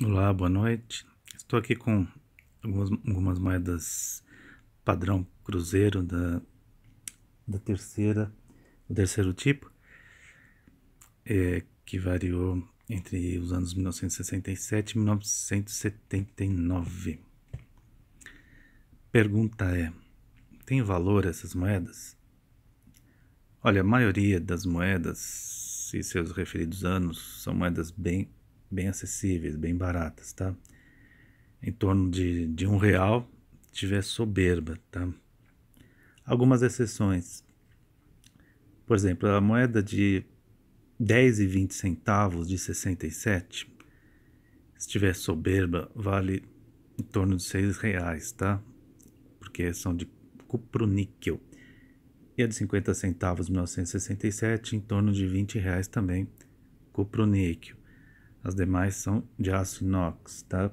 Olá, boa noite. Estou aqui com algumas, algumas moedas padrão cruzeiro da, da terceira, do terceiro tipo, é, que variou entre os anos 1967 e 1979. Pergunta é: tem valor essas moedas? Olha, a maioria das moedas e seus referidos anos são moedas bem bem acessíveis, bem baratas, tá? Em torno de, de um real, tiver soberba, tá? Algumas exceções. Por exemplo, a moeda de 10 e 20 centavos de 67, se tiver soberba, vale em torno de 6 reais, tá? Porque são de cuproníquel. E a de 50 centavos 1967, em torno de 20 reais também, cuproníquel as demais são de aço inox, tá?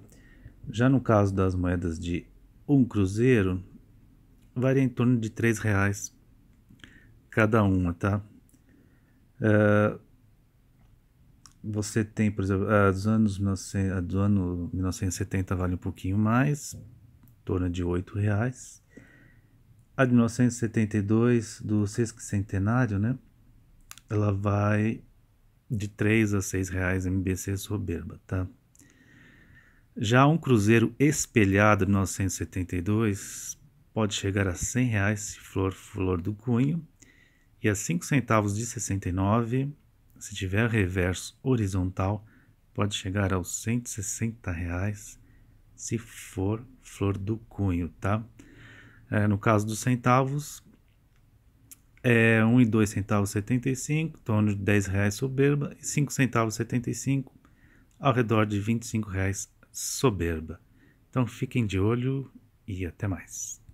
Já no caso das moedas de um cruzeiro, varia em torno de três reais cada uma, tá? Uh, você tem, por exemplo, a é, dos anos 19, a é, do ano 1970 vale um pouquinho mais, em torno de oito reais. A de 1972, do Centenário, né? Ela vai de 3 a 6 reais MBC soberba, tá? Já um cruzeiro espelhado 1972 pode chegar a 100 reais se for flor do cunho e a 5 centavos de 69 se tiver reverso horizontal pode chegar aos 160 reais se for flor do cunho, tá? É, no caso dos centavos, é, 1 e centavos 75, torno de 10 reais soberba, e 5 centavos 75, ao redor de 25 reais soberba. Então fiquem de olho e até mais.